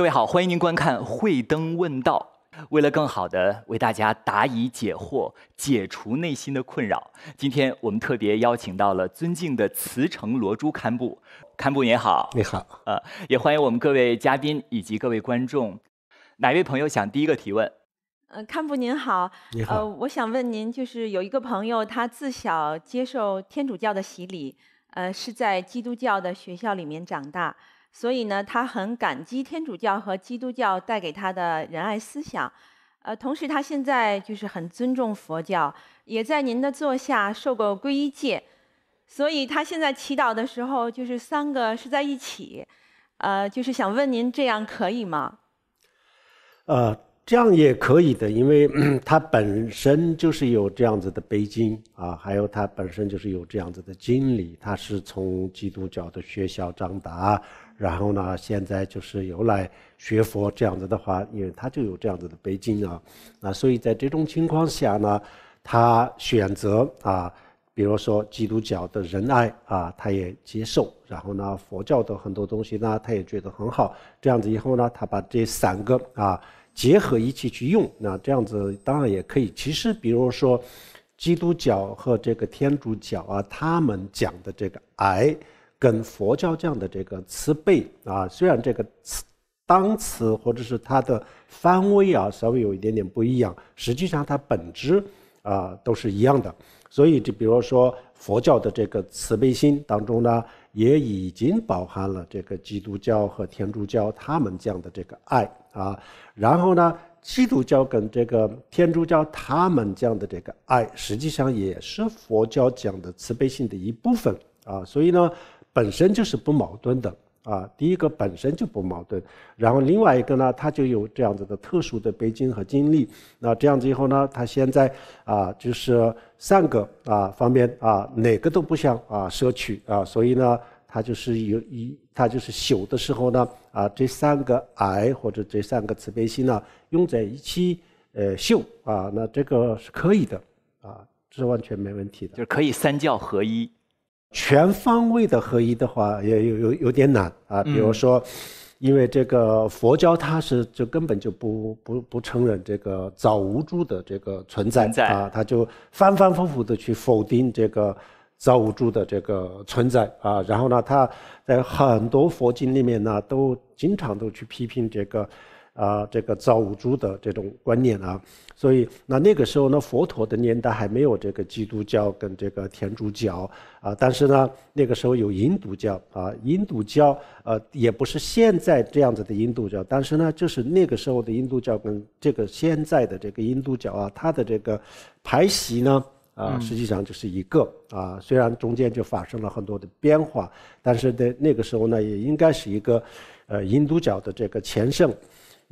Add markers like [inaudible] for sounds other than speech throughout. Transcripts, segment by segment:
各位好，欢迎您观看《慧灯问道》。为了更好的为大家答疑解惑、解除内心的困扰，今天我们特别邀请到了尊敬的慈诚罗珠堪布。堪布您好，你好。呃，也欢迎我们各位嘉宾以及各位观众。哪位朋友想第一个提问？呃，堪布您好，你好。呃，我想问您，就是有一个朋友，他自小接受天主教的洗礼，呃，是在基督教的学校里面长大。所以呢，他很感激天主教和基督教带给他的仁爱思想，呃，同时他现在就是很尊重佛教，也在您的座下受过皈依戒，所以他现在祈祷的时候就是三个是在一起，呃，就是想问您这样可以吗？呃，这样也可以的，因为 [clears throat] 他本身就是有这样子的背景啊，还有他本身就是有这样子的经历，他是从基督教的学校长大。然后呢，现在就是又来学佛这样子的话，因为他就有这样子的背景啊，那所以在这种情况下呢，他选择啊，比如说基督教的仁爱啊，他也接受。然后呢，佛教的很多东西呢，他也觉得很好。这样子以后呢，他把这三个啊结合一起去用，那这样子当然也可以。其实比如说，基督教和这个天主教啊，他们讲的这个爱。跟佛教这样的这个慈悲啊，虽然这个词、单词或者是它的范围啊，稍微有一点点不一样，实际上它本质啊都是一样的。所以，就比如说佛教的这个慈悲心当中呢，也已经包含了这个基督教和天主教他们这样的这个爱啊。然后呢，基督教跟这个天主教他们这样的这个爱，实际上也是佛教讲的慈悲心的一部分啊。所以呢。本身就是不矛盾的啊，第一个本身就不矛盾，然后另外一个呢，他就有这样子的特殊的背景和经历，那这样子以后呢，他现在啊，就是三个啊方面啊，哪个都不想啊摄取啊，所以呢，他就是有一他就是修的时候呢啊，这三个癌或者这三个慈悲心呢，用在一起呃修啊，那这个是可以的啊，这是完全没问题的，就可以三教合一。全方位的合一的话，也有有有点难啊。比如说，因为这个佛教，它是就根本就不不不承认这个造物主的这个存在啊，他就反反复复的去否定这个造物主的这个存在啊。然后呢，他在很多佛经里面呢，都经常都去批评这个。啊，这个造物主的这种观念啊，所以那那个时候呢，佛陀的年代还没有这个基督教跟这个天主教啊，但是呢，那个时候有印度教啊，印度教呃也不是现在这样子的印度教，但是呢，就是那个时候的印度教跟这个现在的这个印度教啊，它的这个排席呢啊，实际上就是一个啊，虽然中间就发生了很多的变化，但是在那个时候呢，也应该是一个呃印度教的这个前圣。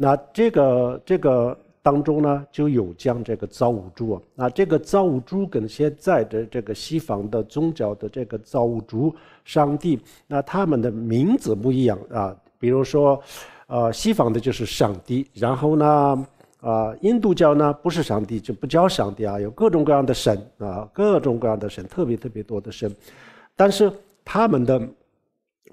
那这个这个当中呢，就有将这个造物主。那这个造物主跟现在的这个西方的宗教的这个造物主上帝，那他们的名字不一样啊。比如说，呃，西方的就是上帝。然后呢，啊，印度教呢不是上帝就不叫上帝啊，有各种各样的神啊，各种各样的神，特别特别多的神。但是他们的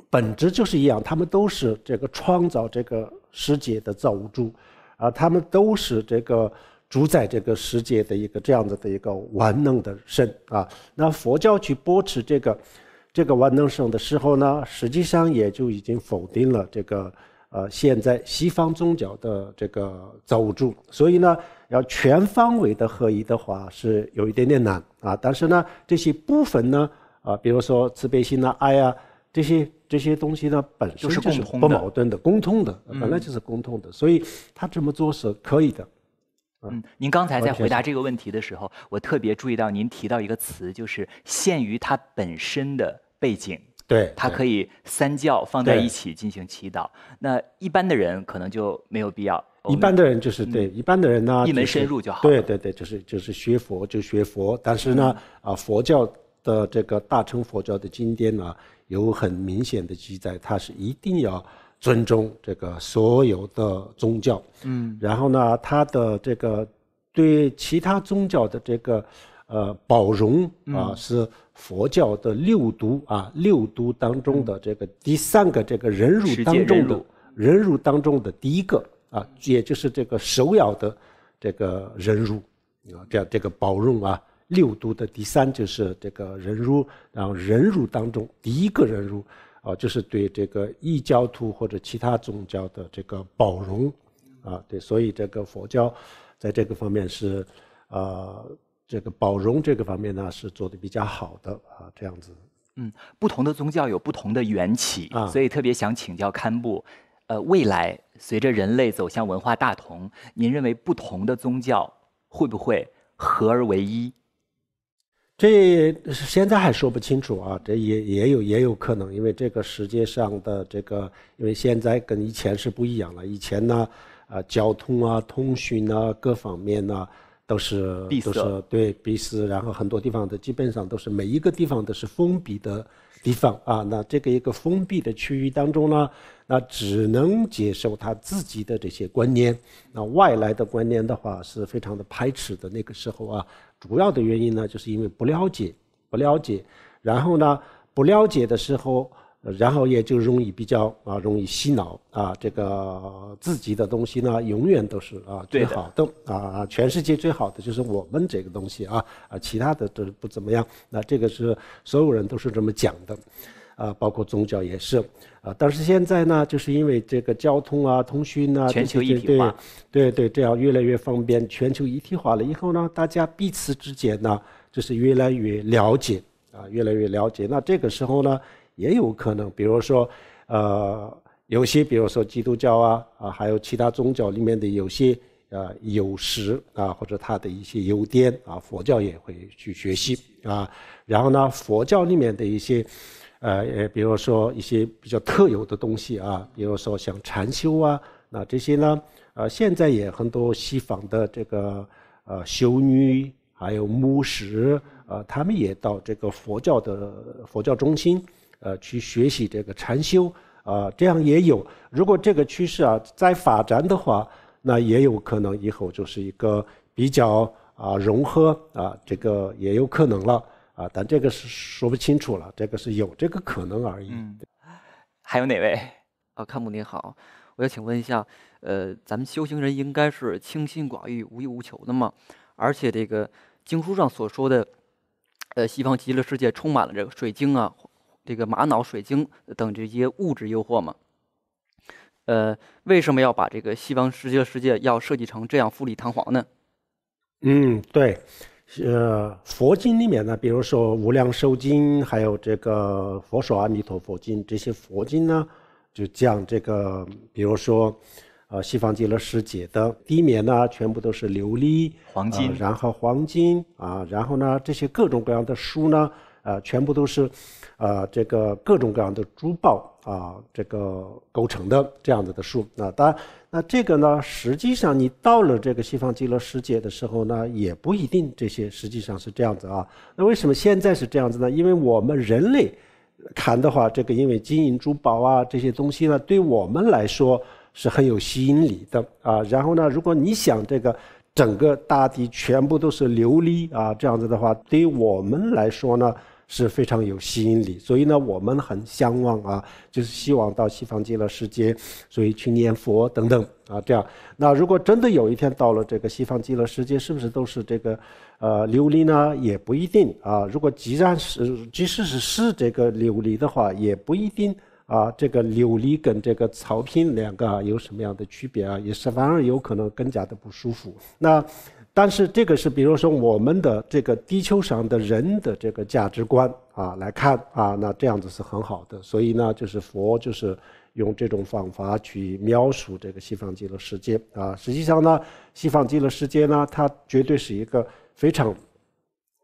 本质就是一样，他们都是这个创造这个。世界的造物主，啊，他们都是这个主宰这个世界的一个这样子的一个万能的神啊。那佛教去驳斥这个这个万能神的时候呢，实际上也就已经否定了这个呃现在西方宗教的这个造物主。所以呢，要全方位的合一的话是有一点点难啊。但是呢，这些部分呢，啊，比如说慈悲心呐、爱啊。这些这些东西呢，本身就是不矛盾的，共通的，本来就是共通的，所以他这么做是可以的。嗯，您刚才在回答这个问题的时候，我特别注意到您提到一个词，就是限于它本身的背景，对，它可以三教放在一起进行祈祷。那一般的人可能就没有必要。一般的人就是对一般的人呢，一门深入就好。对对对，就是就是学佛就学佛，但是呢，啊，佛教的这个大乘佛教的经典呢。有很明显的记载，他是一定要尊重这个所有的宗教，嗯，然后呢，他的这个对其他宗教的这个呃包容啊，是佛教的六毒啊，六毒当中的这个第三个这个忍辱当中的忍辱当中的第一个啊，也就是这个首要的这个忍辱啊，这样这个包容啊。六度的第三就是这个忍辱，然后忍辱当中第一个人辱，啊，就是对这个异教徒或者其他宗教的这个包容，啊，对，所以这个佛教，在这个方面是，呃，这个包容这个方面呢是做的比较好的啊，这样子。嗯，不同的宗教有不同的缘起，所以特别想请教堪布，呃，未来随着人类走向文化大同，您认为不同的宗教会不会合而为一？这现在还说不清楚啊！这也也有也有可能，因为这个世界上的这个，因为现在跟以前是不一样了。以前呢，啊，交通啊、通讯啊、各方面呢，都是闭塞。对，闭塞。然后很多地方的基本上都是每一个地方都是封闭的地方啊。那这个一个封闭的区域当中呢，那只能接受他自己的这些观念。那外来的观念的话，是非常的排斥的。那个时候啊。主要的原因呢，就是因为不了解，不了解，然后呢，不了解的时候，然后也就容易比较啊，容易洗脑啊。这个自己的东西呢，永远都是啊最好的啊，全世界最好的就是我们这个东西啊啊，其他的都不怎么样。那这个是所有人都是这么讲的。啊，包括宗教也是，啊，但是现在呢，就是因为这个交通啊、通讯啊，全球一体化，对对，这样越来越方便，全球一体化了以后呢，大家彼此之间呢，就是越来越了解，啊，越来越了解。那这个时候呢，也有可能，比如说，呃，有些，比如说基督教啊，啊，还有其他宗教里面的有些，啊，有时啊，或者他的一些优点，啊，佛教也会去学习，啊，然后呢，佛教里面的一些。呃，也比如说一些比较特有的东西啊，比如说像禅修啊，那这些呢，呃，现在也很多西方的这个呃修女，还有牧师，呃，他们也到这个佛教的佛教中心，呃，去学习这个禅修，啊，这样也有。如果这个趋势啊在发展的话，那也有可能以后就是一个比较啊融合啊，这个也有可能了。啊，但这个是说不清楚了，这个是有这个可能而已。嗯，还有哪位？啊，看姆你好，我要请问一下，呃，咱们修行人应该是清心寡欲、无欲无求的吗？而且这个经书上所说的，呃，西方极乐世界充满了这个水晶啊、这个玛瑙、水晶等这些物质诱惑吗？呃，为什么要把这个西方界的世界要设计成这样富丽堂皇呢？嗯，对。是佛经里面呢，比如说《无量寿经》，还有这个《佛说阿弥陀佛经》这些佛经呢，就讲这个，比如说，呃，西方极乐世界的地面呢，全部都是琉璃、黄金，然后黄金啊，然后呢，这些各种各样的书呢。呃，全部都是，呃，这个各种各样的珠宝啊，这个构成的这样子的树啊。当然，那这个呢，实际上你到了这个西方极乐世界的时候呢，也不一定这些实际上是这样子啊。那为什么现在是这样子呢？因为我们人类看的话，这个因为金银珠宝啊这些东西呢，对我们来说是很有吸引力的啊。然后呢，如果你想这个整个大地全部都是琉璃啊这样子的话，对于我们来说呢。是非常有吸引力，所以呢，我们很向往啊，就是希望到西方极乐世界，所以去念佛等等啊，这样。那如果真的有一天到了这个西方极乐世界，是不是都是这个呃琉璃呢？也不一定啊。如果既然是即使是是这个琉璃的话，也不一定啊。这个琉璃跟这个草坪两个有什么样的区别啊？也是反而有可能更加的不舒服。那。但是这个是，比如说我们的这个地球上的人的这个价值观啊来看啊，那这样子是很好的。所以呢，就是佛就是用这种方法去描述这个西方极乐世界啊。实际上呢，西方极乐世界呢，它绝对是一个非常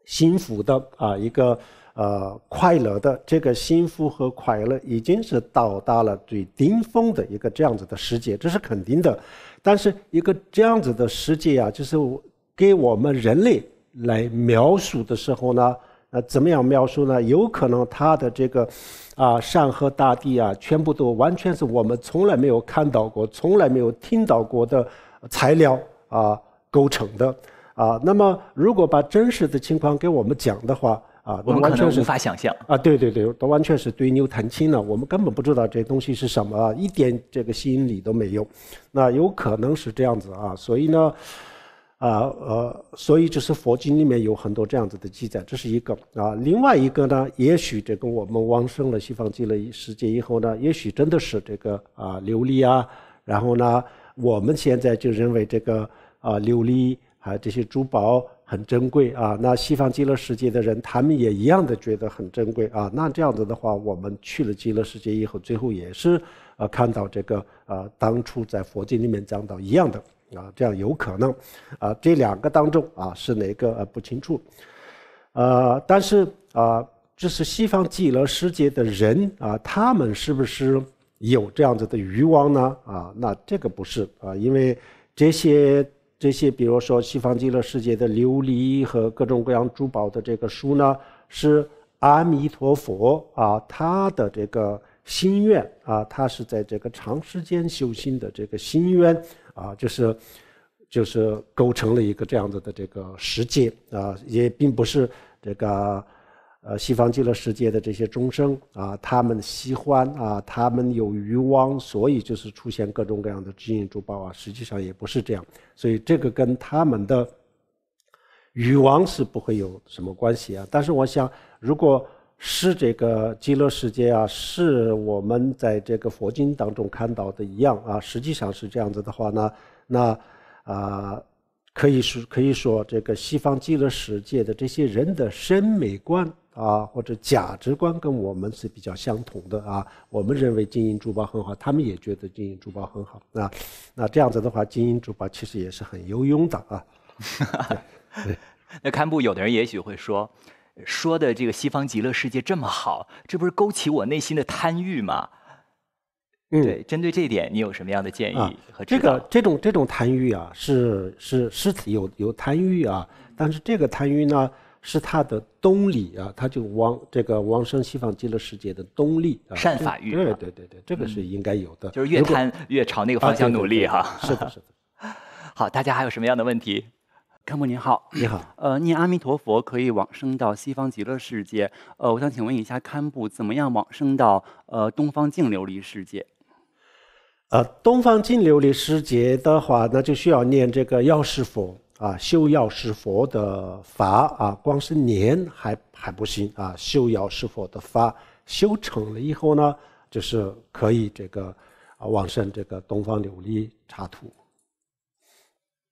幸福的啊一个呃快乐的。这个幸福和快乐已经是到达了最顶峰的一个这样子的世界，这是肯定的。但是一个这样子的世界啊，就是我。给我们人类来描述的时候呢，呃，怎么样描述呢？有可能它的这个，啊，山河大地啊，全部都完全是我们从来没有看到过、从来没有听到过的材料啊构成的，啊，那么如果把真实的情况给我们讲的话，啊，我们可能无法想象啊，对对对，都完全是对牛弹琴了，我们根本不知道这东西是什么，一点这个吸引力都没有，那有可能是这样子啊，所以呢。啊呃，所以就是佛经里面有很多这样子的记载，这是一个啊。另外一个呢，也许这跟我们往生了西方极乐世界以后呢，也许真的是这个啊琉璃啊，然后呢，我们现在就认为这个啊琉璃啊这些珠宝很珍贵啊。那西方极乐世界的人，他们也一样的觉得很珍贵啊。那这样子的话，我们去了极乐世界以后，最后也是呃看到这个啊当初在佛经里面讲到一样的。啊，这样有可能，啊，这两个当中啊是哪个不清楚，呃，但是啊，这是西方极乐世界的人啊，他们是不是有这样子的欲望呢？啊，那这个不是啊，因为这些这些，比如说西方极乐世界的琉璃和各种各样珠宝的这个书呢，是阿弥陀佛啊他的这个。心愿啊，他是在这个长时间修心的这个心愿啊，就是就是构成了一个这样子的这个世界啊，也并不是这个呃西方极乐世界的这些众生啊，他们喜欢啊，他们有欲望，所以就是出现各种各样的金银珠宝啊，实际上也不是这样，所以这个跟他们的欲望是不会有什么关系啊。但是我想，如果是这个极乐世界啊，是我们在这个佛经当中看到的一样啊。实际上是这样子的话呢，那啊，可以是可以说，这个西方极乐世界的这些人的审美观啊，或者价值观，跟我们是比较相同的啊。我们认为金银珠宝很好，他们也觉得金银珠宝很好啊。那这样子的话，金银珠宝其实也是很有用的啊。[laughs] 那堪布，有的人也许会说。说的这个西方极乐世界这么好，这不是勾起我内心的贪欲吗？嗯，对，针对这一点，你有什么样的建议和这个这种这种贪欲啊，是是是有有贪欲啊，但是这个贪欲呢，是他的动力啊，他就往这个往生西方极乐世界的动力。善法欲。对对对对，这个是应该有的。就是越贪越朝那个方向努力哈，是的，是？的。[laughs] 好，大家还有什么样的问题？堪布您好，你好。呃，念阿弥陀佛可以往生到西方极乐世界。呃，我想请问一下堪布，怎么样往生到呃东方净琉璃世界？呃，东方净琉璃世界的话，那就需要念这个药师佛啊，修药师佛的法啊，光是念还还不行啊，修药师佛的法修成了以后呢，就是可以这个啊往生这个东方琉璃刹土。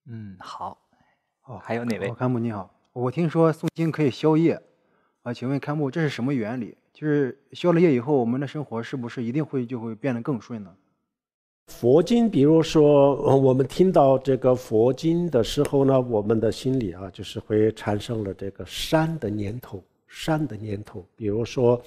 嗯，好。哦，还有哪位？堪布你好，我听说诵经可以消业，啊，请问堪布这是什么原理？就是消了业以后，我们的生活是不是一定会就会变得更顺呢？佛经，比如说我们听到这个佛经的时候呢，我们的心里啊，就是会产生了这个善的念头，善的念头，比如说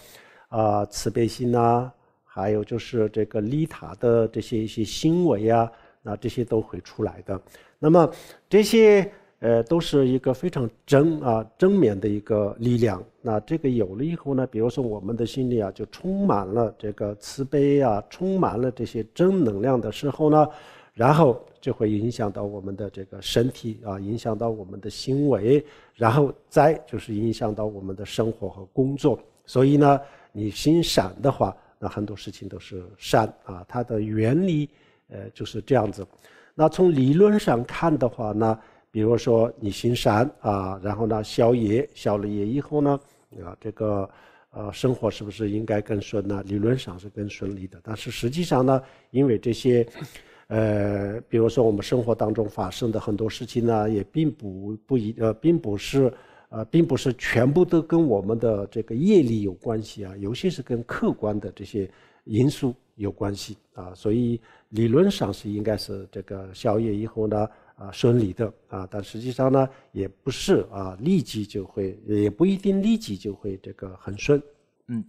啊，慈悲心啊，还有就是这个利他的这些一些行为啊，那这些都会出来的。那么这些。呃，都是一个非常正啊正面的一个力量。那这个有了以后呢，比如说我们的心里啊，就充满了这个慈悲啊，充满了这些正能量的时候呢，然后就会影响到我们的这个身体啊，影响到我们的行为，然后再就是影响到我们的生活和工作。所以呢，你心善的话，那很多事情都是善啊。它的原理，呃，就是这样子。那从理论上看的话呢？比如说你行善啊，然后呢消业，消了业以后呢，啊，这个呃生活是不是应该更顺呢？理论上是更顺利的，但是实际上呢，因为这些，呃，比如说我们生活当中发生的很多事情呢，也并不不一呃，并不是呃，并不是全部都跟我们的这个业力有关系啊，有些是跟客观的这些因素有关系啊，所以理论上是应该是这个消业以后呢。啊，顺利的啊，但实际上呢，也不是啊，立即就会，也不一定立即就会这个很顺。嗯，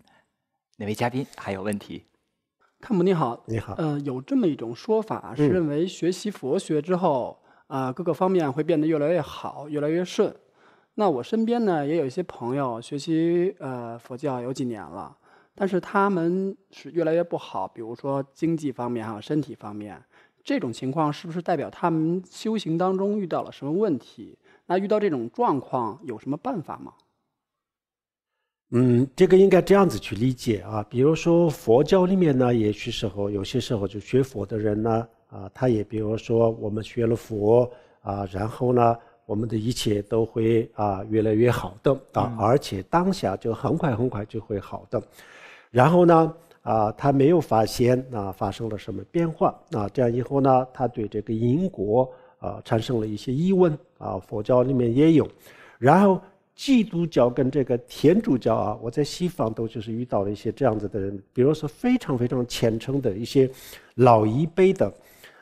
哪位嘉宾还有问题？看姆你好，你好。呃，有这么一种说法是认为学习佛学之后啊，各个方面会变得越来越好，越来越顺。那我身边呢也有一些朋友学习呃佛教有几年了，但是他们是越来越不好，比如说经济方面还有身体方面。这种情况是不是代表他们修行当中遇到了什么问题？那遇到这种状况有什么办法吗？嗯，这个应该这样子去理解啊。比如说佛教里面呢，也许时候有些时候就学佛的人呢，啊，他也比如说我们学了佛啊，然后呢，我们的一切都会啊越来越好的啊，而且当下就很快很快就会好的，然后呢。啊，他没有发现啊发生了什么变化啊，这样以后呢，他对这个因果啊产生了一些疑问啊。佛教里面也有，然后基督教跟这个天主教啊，我在西方都就是遇到了一些这样子的人，比如说非常非常虔诚的一些老一辈的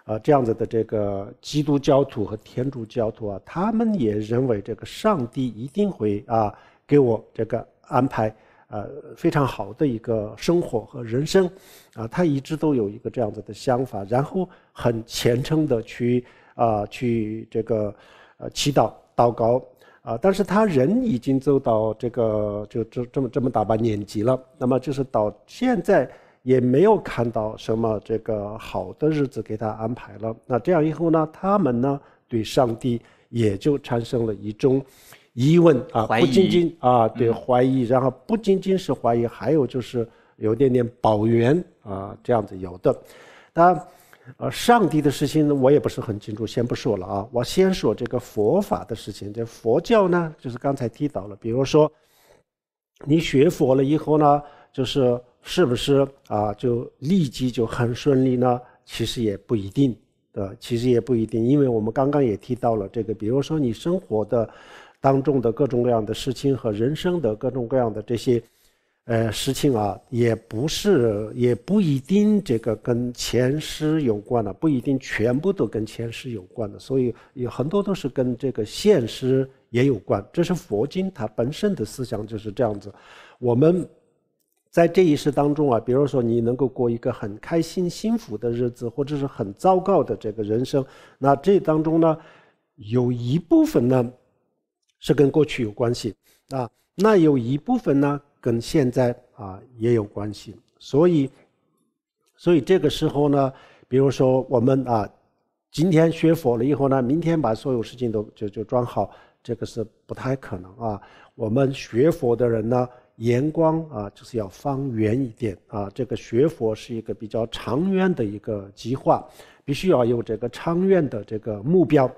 啊这样子的这个基督教徒和天主教徒啊，他们也认为这个上帝一定会啊给我这个安排。呃，非常好的一个生活和人生，啊，他一直都有一个这样子的想法，然后很虔诚的去啊，去这个呃祈祷祷告啊，但是他人已经走到这个就这这么这么大把年纪了，那么就是到现在也没有看到什么这个好的日子给他安排了，那这样以后呢，他们呢对上帝也就产生了一种。疑问啊，不仅仅啊，对怀疑，然后不仅仅是怀疑，还有就是有点点保元啊，这样子有的。那呃，上帝的事情我也不是很清楚，先不说了啊。我先说这个佛法的事情，这佛教呢，就是刚才提到了，比如说你学佛了以后呢，就是是不是啊，就立即就很顺利呢？其实也不一定，对，其实也不一定，因为我们刚刚也提到了这个，比如说你生活的。当中的各种各样的事情和人生的各种各样的这些，呃事情啊，也不是也不一定这个跟前世有关的，不一定全部都跟前世有关的，所以有很多都是跟这个现实也有关。这是佛经它本身的思想就是这样子。我们，在这一世当中啊，比如说你能够过一个很开心幸福的日子，或者是很糟糕的这个人生，那这当中呢，有一部分呢。是跟过去有关系啊，那有一部分呢跟现在啊也有关系，所以，所以这个时候呢，比如说我们啊，今天学佛了以后呢，明天把所有事情都就就装好，这个是不太可能啊。我们学佛的人呢，眼光啊就是要方圆一点啊。这个学佛是一个比较长远的一个计划，必须要有这个长远的这个目标。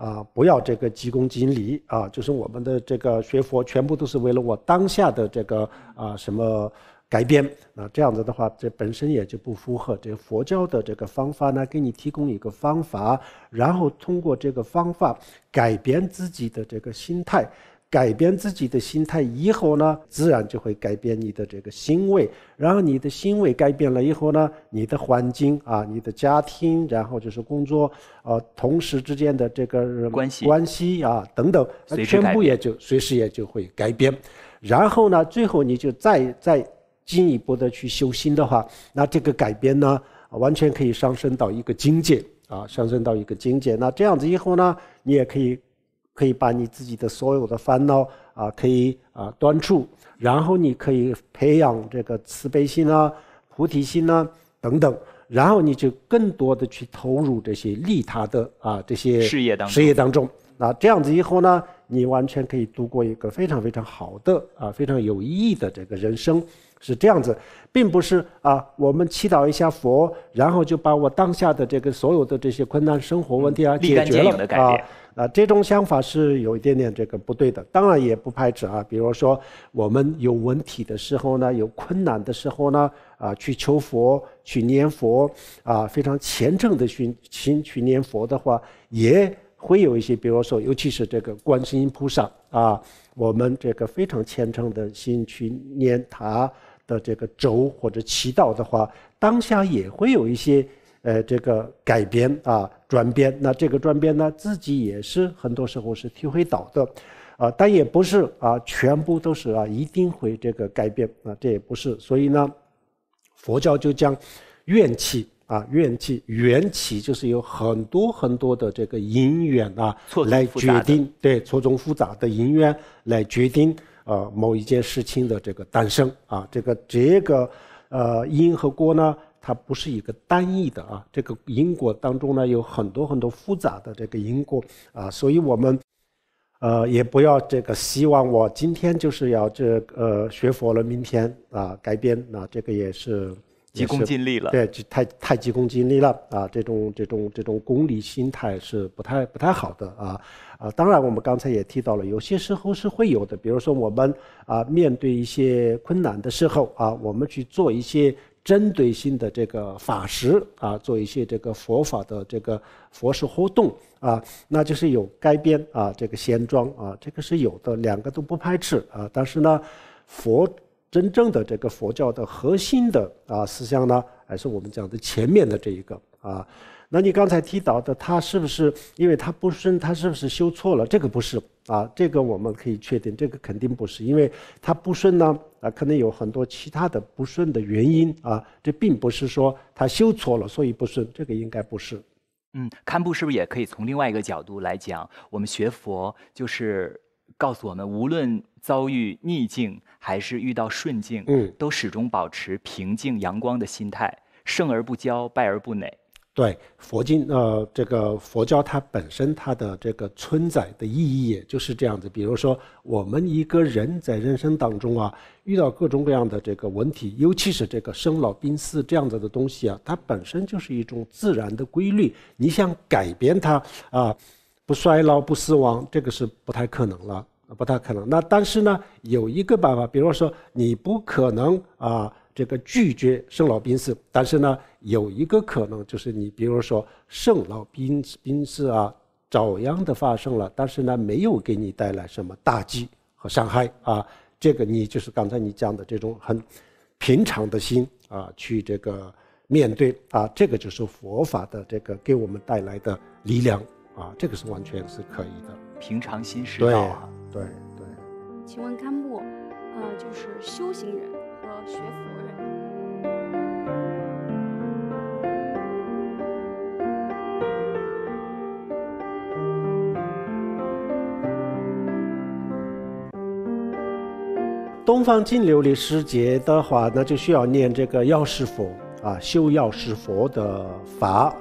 啊，不要这个急功近利啊！就是我们的这个学佛，全部都是为了我当下的这个啊什么改变啊。这样子的话，这本身也就不符合这佛教的这个方法呢。给你提供一个方法，然后通过这个方法改变自己的这个心态。改变自己的心态以后呢，自然就会改变你的这个行为，然后你的行为改变了以后呢，你的环境啊，你的家庭，然后就是工作，呃，同事之间的这个关系关系啊等等，全部也就随时也就会改变。然后呢，最后你就再再进一步的去修心的话，那这个改变呢，完全可以上升到一个境界啊，上升到一个境界。那这样子以后呢，你也可以。可以把你自己的所有的烦恼啊，可以啊端出，然后你可以培养这个慈悲心啊、菩提心啊等等，然后你就更多的去投入这些利他的啊这些事业当事业当中。那这样子以后呢，你完全可以度过一个非常非常好的啊非常有意义的这个人生，是这样子，并不是啊我们祈祷一下佛，然后就把我当下的这个所有的这些困难生活问题啊解决了啊。啊，这种想法是有一点点这个不对的，当然也不排斥啊。比如说，我们有文体的时候呢，有困难的时候呢，啊，去求佛，去念佛，啊，非常虔诚的心去念佛的话，也会有一些，比如说，尤其是这个观世音菩萨啊，我们这个非常虔诚的心去念他的这个咒或者祈祷的话，当下也会有一些。呃，这个改变啊，转变，那这个转变呢，自己也是很多时候是体会到的，啊，但也不是啊，全部都是啊，一定会这个改变啊，这也不是。所以呢，佛教就讲，怨气啊，怨气缘起就是有很多很多的这个因缘啊，来决定对，错综复杂的因缘来决定呃某一件事情的这个诞生啊，这个这个呃因和果呢？它不是一个单一的啊，这个因果当中呢有很多很多复杂的这个因果啊，所以我们呃也不要这个希望我今天就是要这呃学佛了，明天啊改变啊，这个也是急功近利了，对，就太太急功近利了啊，这种这种这种功利心态是不太不太好的啊啊，当然我们刚才也提到了，有些时候是会有的，比如说我们啊面对一些困难的时候啊，我们去做一些。针对性的这个法师啊，做一些这个佛法的这个佛事活动啊，那就是有改编啊，这个仙装啊，这个是有的，两个都不排斥啊。但是呢，佛真正的这个佛教的核心的啊思想呢，还是我们讲的前面的这一个啊。那你刚才提到的，他是不是因为他不顺，他是不是修错了？这个不是啊，这个我们可以确定，这个肯定不是，因为他不顺呢啊，可能有很多其他的不顺的原因啊，这并不是说他修错了，所以不顺，这个应该不是。嗯，堪布是不是也可以从另外一个角度来讲？我们学佛就是告诉我们，无论遭遇逆境还是遇到顺境，嗯，都始终保持平静阳光的心态，胜而不骄，败而不馁。对佛经，呃，这个佛教它本身它的这个存在的意义也就是这样子。比如说，我们一个人在人生当中啊，遇到各种各样的这个问题，尤其是这个生老病死这样子的东西啊，它本身就是一种自然的规律。你想改变它啊，不衰老、不死亡，这个是不太可能了，不太可能。那但是呢，有一个办法，比如说，你不可能啊，这个拒绝生老病死，但是呢。有一个可能就是你，比如说圣老、病病志啊，早殃的发生了，但是呢，没有给你带来什么打击和伤害啊。这个你就是刚才你讲的这种很平常的心啊，去这个面对啊，这个就是佛法的这个给我们带来的力量啊，这个是完全是可以的。平常心是道啊，对对。请问堪布，呃，就是修行人和学佛人。东方净琉璃世界的话，那就需要念这个药师佛啊，修药师佛的法。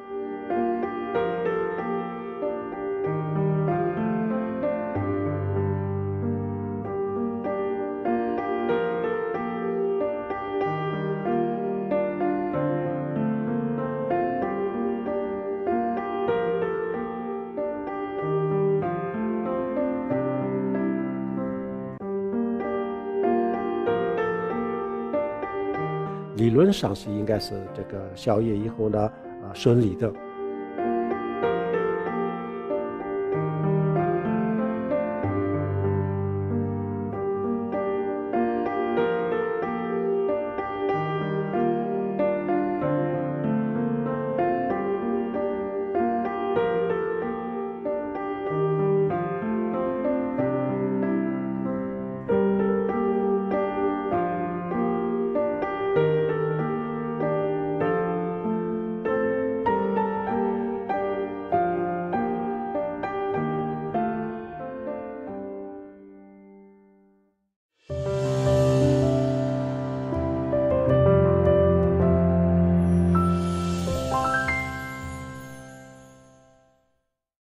上市应该是这个宵夜以后呢，啊，顺利的。